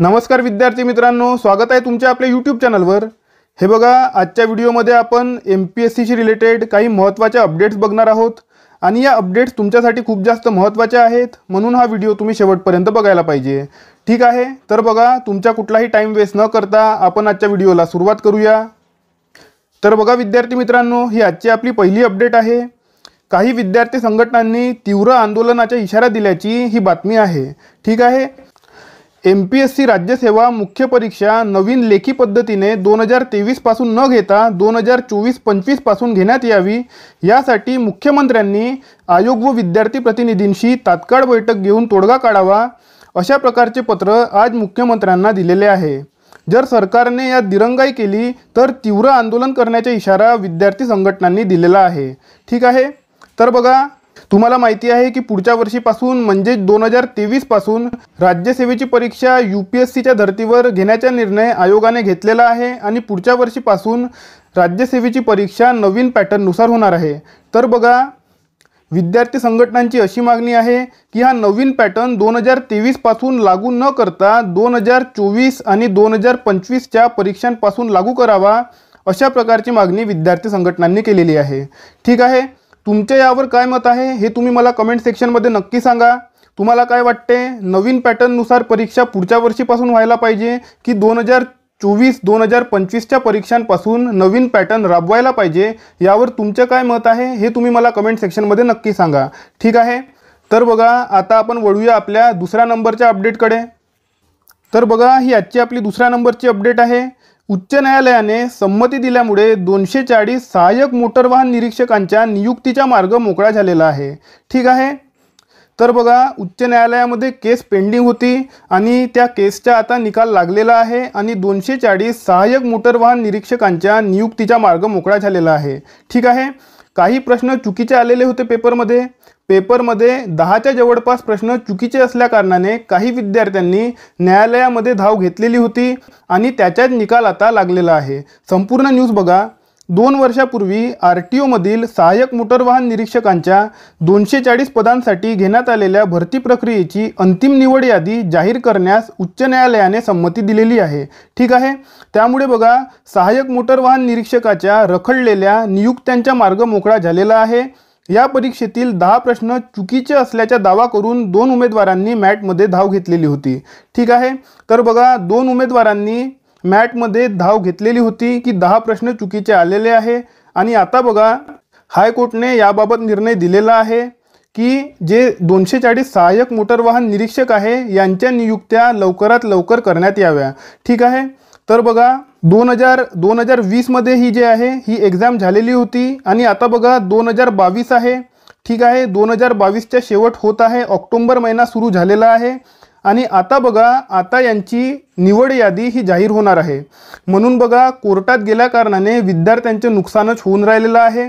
नमस्कार विद्यार्थी मित्रांनो स्वागत आहे तुमच्या आपल्या यूट्यूब चॅनलवर हे बघा आजच्या व्हिडिओमध्ये आपण एम पी एस सीशी रिलेटेड काही महत्त्वाच्या अपडेट्स बघणार आहोत आणि या अपडेट्स तुमच्यासाठी खूप जास्त महत्त्वाच्या आहेत म्हणून हा व्हिडिओ तुम्ही शेवटपर्यंत बघायला पाहिजे ठीक आहे तर बघा तुमचा कुठलाही टाईम वेस्ट न करता आपण आजच्या व्हिडिओला सुरुवात करूया तर बघा विद्यार्थी मित्रांनो ही आजची आपली पहिली अपडेट आहे काही विद्यार्थी संघटनांनी तीव्र आंदोलनाचा इशारा दिल्याची ही बातमी आहे ठीक आहे एम पी एस सी राज्यसेवा मुख्य परीक्षा नवीन लेखी पद्धतीने दोन हजार तेवीसपासून न घेता दोन हजार चोवीस पंचवीसपासून घेण्यात यावी यासाठी मुख्यमंत्र्यांनी आयोग व विद्यार्थी प्रतिनिधींशी तात्काळ बैठक घेऊन तोडगा काढावा अशा प्रकारचे पत्र आज मुख्यमंत्र्यांना दिलेले आहे जर सरकारने यात दिरंगाई केली तर तीव्र आंदोलन करण्याचा इशारा विद्यार्थी संघटनांनी दिलेला आहे ठीक आहे तर बघा तुम्हाला माहिती आहे की पुढच्या वर्षीपासून म्हणजे दोन हजार तेवीसपासून राज्यसेवेची परीक्षा यू पी एस सीच्या धर्तीवर घेण्याचा निर्णय आयोगाने घेतलेला आहे आणि पुढच्या वर्षीपासून राज्यसेवेची परीक्षा नवीन पॅटर्ननुसार होणार आहे तर बघा विद्यार्थी संघटनांची अशी मागणी आहे की हा नवीन पॅटर्न दोन हजार तेवीसपासून लागू न करता दोन हजार चोवीस आणि दोन हजार पंचवीसच्या परीक्षांपासून लागू करावा अशा प्रकारची मागणी विद्यार्थी संघटनांनी केलेली आहे ठीक आहे तुमच्या यावर काय मत आहे हे तुम्ही मला कमेंट सेक्शनमध्ये नक्की सांगा तुम्हाला काय वाटते नवीन पॅटर्ननुसार परीक्षा पुढच्या वर्षीपासून व्हायला पाहिजे की दोन हजार चोवीस दोन हजार पंचवीसच्या परीक्षांपासून नवीन पॅटर्न राबवायला पाहिजे यावर तुमचं काय मत आहे हे तुम्ही मला कमेंट सेक्शनमध्ये नक्की सांगा ठीक आहे तर बघा आता आपण वळूया आपल्या दुसऱ्या नंबरच्या अपडेटकडे तर बघा ही आजची आपली दुसऱ्या नंबरची अपडेट आहे उच्च न्यायालयाने संमती दिल्यामुळे दोनशे चाळीस सहाय्यक मोटर वाहन निरीक्षकांच्या नियुक्तीचा मार्ग मोकळा झालेला आहे ठीक आहे तर बघा उच्च न्यायालयामध्ये केस पेंडिंग होती आणि त्या केसचा आता निकाल लागलेला आहे आणि दोनशे चाळीस सहाय्यक मोटर वाहन निरीक्षकांच्या नियुक्तीचा मार्ग मोकळा झालेला आहे ठीक आहे काही प्रश्न चुकीचे आलेले होते पेपरमध्ये पेपरमध्ये दहाच्या जवळपास प्रश्न चुकीचे असल्याकारणाने काही विद्यार्थ्यांनी न्यायालयामध्ये धाव घेतलेली होती आणि त्याच्यात निकाल आता लागलेला आहे संपूर्ण न्यूज बघा दोन वर्षापूर्वी आर टी ओमधील सहाय्यक मोटर वाहन निरीक्षकांच्या दोनशे चाळीस पदांसाठी घेण्यात आलेल्या भरती प्रक्रियेची अंतिम निवड यादी जाहीर करण्यास उच्च न्यायालयाने संमती दिलेली आहे ठीक आहे त्यामुळे बघा सहाय्यक मोटर वाहन निरीक्षकाच्या रखडलेल्या नियुक्त्यांचा मार्ग मोकळा झालेला आहे या परीक्षेतील दहा प्रश्न चुकीचे असल्याचा दावा करून दोन उमेदवारांनी मॅटमध्ये धाव घेतलेली होती ठीक आहे तर बघा दोन उमेदवारांनी मॅटमध्ये धाव घेतलेली होती की दहा प्रश्न चुकीचे आलेले आहे आणि आता बघा हायकोर्टने याबाबत निर्णय दिलेला आहे की जे दोनशे चाळीस सहाय्यक मोटर वाहन निरीक्षक आहे यांच्या नियुक्त्या लवकरात लवकर करण्यात याव्या ठीक आहे तर बघा दोन हजार दोन हजार वीसमध्ये ही जे आहे ही एक्झाम झालेली होती आणि आता बघा दोन हजार बावीस आहे ठीक आहे दोन हजार बावीसच्या शेवट होत आहे ऑक्टोंबर महिना सुरू झालेला आहे आणि आता बघा आता यांची निवड यादी ही जाहीर होणार आहे म्हणून बघा कोर्टात गेल्या कारणाने विद्यार्थ्यांचे नुकसानच होऊन राहिलेलं आहे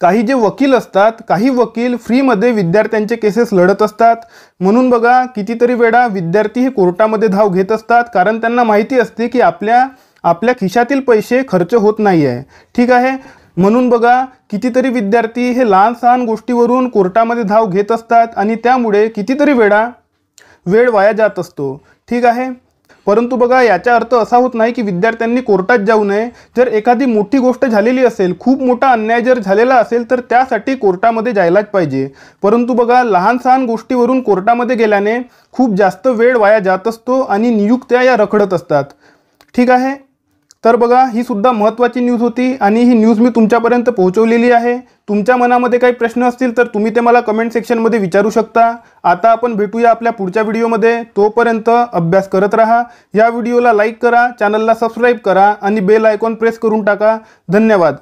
काही जे वकील असतात काही वकील फ्रीमध्ये विद्यार्थ्यांचे केसेस लढत असतात म्हणून बघा कितीतरी वेळा विद्यार्थी हे कोर्टामध्ये धाव घेत असतात कारण त्यांना माहिती असते की आपल्या आपल्या खिशातील पैसे खर्च होत नाही आहे ठीक आहे म्हणून बघा कितीतरी विद्यार्थी हे लहान सहान गोष्टीवरून कोर्टामध्ये धाव घेत असतात आणि त्यामुळे कितीतरी वेळा वेळ वाया जात असतो ठीक आहे परंतु बघा याचा अर्थ असा होत नाही की विद्यार्थ्यांनी कोर्टात जाऊ नये जर एखादी मोठी गोष्ट झालेली असेल खूप मोठा अन्याय जर झालेला असेल तर त्यासाठी कोर्टामध्ये जायलाच पाहिजे परंतु बघा लहान सहान गोष्टीवरून कोर्टामध्ये गेल्याने खूप जास्त वेळ वाया जात असतो आणि नियुक्त्या या रखडत असतात ठीक आहे तर बघा ही सुद्धा महत्त्वाची न्यूज होती आणि ही न्यूज मी तुमच्यापर्यंत पोहोचवलेली आहे तुमच्या मनामध्ये काही प्रश्न असतील तर तुम्ही ते मला कमेंट सेक्शनमध्ये विचारू शकता आता आपण भेटूया आपल्या पुढच्या व्हिडिओमध्ये तोपर्यंत अभ्यास करत राहा या व्हिडिओला लाईक करा चॅनलला सबस्क्राईब करा आणि बेल आयकॉन प्रेस करून टाका धन्यवाद